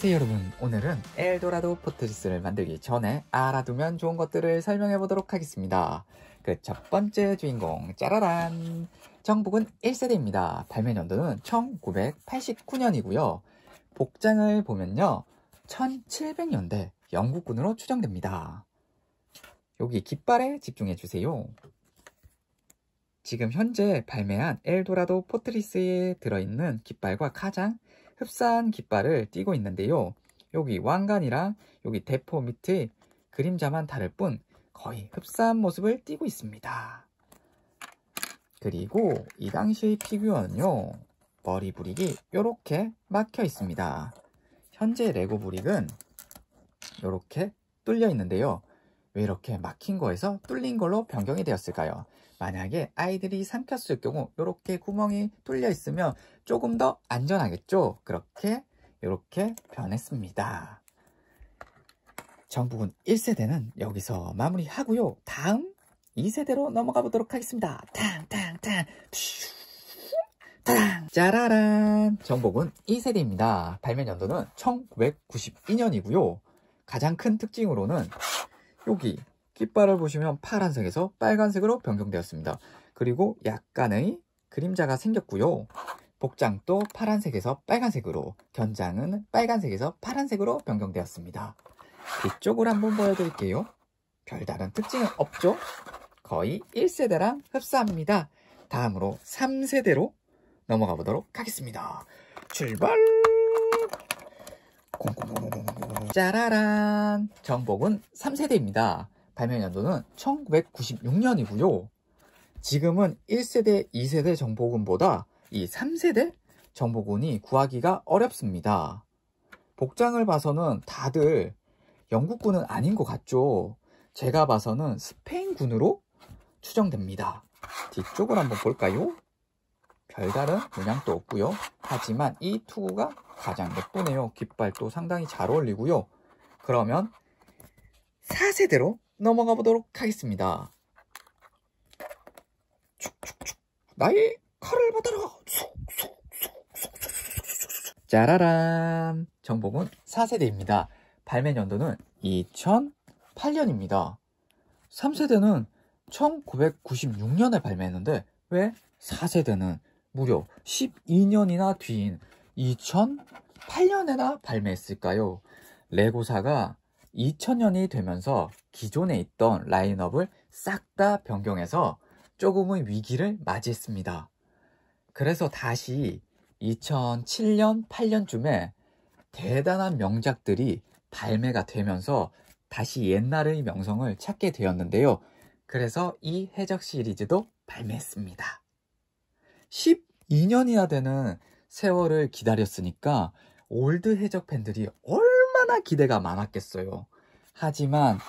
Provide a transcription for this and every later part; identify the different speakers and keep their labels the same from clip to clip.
Speaker 1: 안녕하세요 여러분 오늘은 엘도라도 포트리스를 만들기 전에 알아두면 좋은 것들을 설명해 보도록 하겠습니다 그 첫 번째 주인공 짜라란 정복은 1세대입니다 발매 년도는 1989년이고요 복장을 보면요 1700년대 영국군으로 추정됩니다 여기 깃발에 집중해 주세요 지금 현재 발매한 엘도라도 포트리스에 들어있는 깃발과 가장 흡사한 깃발을 띄고 있는데요. 여기 왕관이랑 여기 대포 밑에 그림자만 다를 뿐 거의 흡사한 모습을 띄고 있습니다. 그리고 이 당시의 피규어는요. 머리 브릭이 이렇게 막혀 있습니다. 현재 레고 브릭은 이렇게 뚫려 있는데요. 왜 이렇게 막힌 거에서 뚫린 걸로 변경이 되었을까요? 만약에 아이들이 삼켰을 경우 이렇게 구멍이 뚫려 있으면 조금 더 안전하겠죠? 그렇게 이렇게 변했습니다. 정부군 1세대는 여기서 마무리하고요. 다음 2세대로 넘어가 보도록 하겠습니다. 탕탕탕 탕 짜라란 정복은 2세대입니다. 발매 연도는 1992년이고요. 가장 큰 특징으로는 여기 깃발을 보시면 파란색에서 빨간색으로 변경되었습니다. 그리고 약간의 그림자가 생겼고요. 복장도 파란색에서 빨간색으로, 견장은 빨간색에서 파란색으로 변경되었습니다. 뒤쪽으로 한번 보여드릴게요. 별다른 특징은 없죠? 거의 1세대랑 흡사합니다. 다음으로 3세대로 넘어가 보도록 하겠습니다. 출발! 짜라란! 정복은 3세대입니다. 발명 연도는 1996년이고요. 지금은 1세대, 2세대 정복은보다 이 3세대 정복군이 구하기가 어렵습니다. 복장을 봐서는 다들 영국군은 아닌 것 같죠. 제가 봐서는 스페인군으로 추정됩니다. 뒤쪽을 한번 볼까요? 별다른 문양도 없고요. 하지만 이 투구가 가장 예쁘네요. 깃발도 상당히 잘 어울리고요. 그러면 4세대로 넘어가 보도록 하겠습니다. 축축축 나이 칼을 받아라 짜라란 정복은 4세대입니다 발매 연도는 2008년입니다 3세대는 1996년에 발매했는데 왜 4세대는 무려 12년이나 뒤인 2008년에나 발매했을까요? 레고사가 2000년이 되면서 기존에 있던 라인업을 싹 다 변경해서 조금의 위기를 맞이했습니다. 그래서 다시 2007년, 8년쯤에 대단한 명작들이 발매가 되면서 다시 옛날의 명성을 찾게 되었는데요. 그래서 이 해적 시리즈도 발매했습니다. 12년이나 되는 세월을 기다렸으니까 올드 해적 팬들이 얼마나 기대가 많았겠어요. 하지만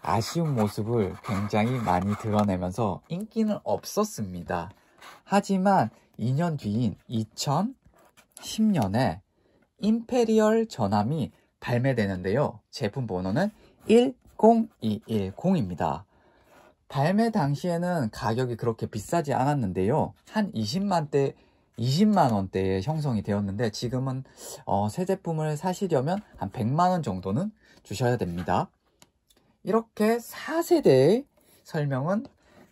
Speaker 1: 아쉬운 모습을 굉장히 많이 드러내면서 인기는 없었습니다. 하지만 2년 뒤인 2010년에 임페리얼 전함이 발매되는데요. 제품 번호는 10210입니다. 발매 당시에는 가격이 그렇게 비싸지 않았는데요. 한 20만대 20만 원대에 형성이 되었는데 지금은 어, 새 제품을 사시려면 한 100만 원 정도는 주셔야 됩니다. 이렇게 4세대의 설명은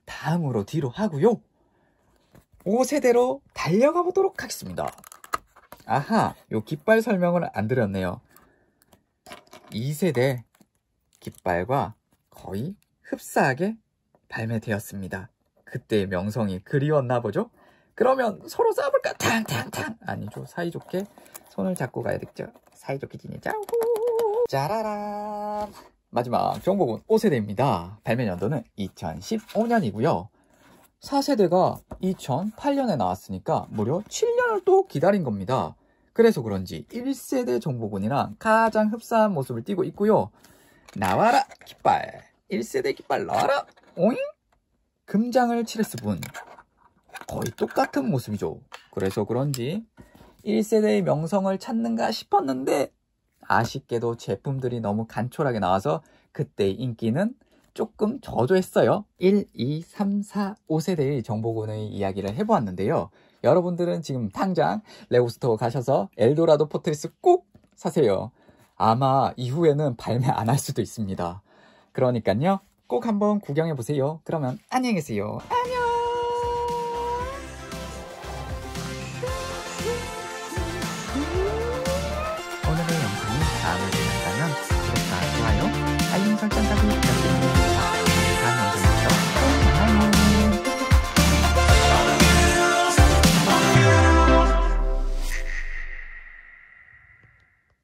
Speaker 1: 다음으로 뒤로 하고요. 5세대로 달려가 보도록 하겠습니다. 아하, 요 깃발 설명을 안 드렸네요. 2세대 깃발과 거의 흡사하게 발매되었습니다. 그때의 명성이 그리웠나 보죠? 그러면 서로 싸울까? 탕탕탕! 아니죠. 사이좋게 손을 잡고 가야 되겠죠. 사이좋게 지내자. 짜라란! 마지막 정보군 5세대입니다. 발매 연도는 2015년이고요. 4세대가 2008년에 나왔으니까 무려 7년을 또 기다린 겁니다. 그래서 그런지 1세대 정보군이랑 가장 흡사한 모습을 띄고 있고요. 나와라 깃발 1세대 깃발 나와라 오잉 금장을 칠했을 뿐 거의 똑같은 모습이죠. 그래서 그런지 1세대의 명성을 찾는가 싶었는데 아쉽게도 제품들이 너무 간촐하게 나와서 그때의 인기는 조금 저조했어요. 1, 2, 3, 4, 5세대의 정보군의 이야기를 해보았는데요. 여러분들은 지금 당장 레고스토어 가셔서 엘도라도 포트리스 꼭 사세요. 아마 이후에는 발매 안 할 수도 있습니다. 그러니까요. 꼭 한번 구경해 보세요. 그러면 안녕히 계세요. 안녕.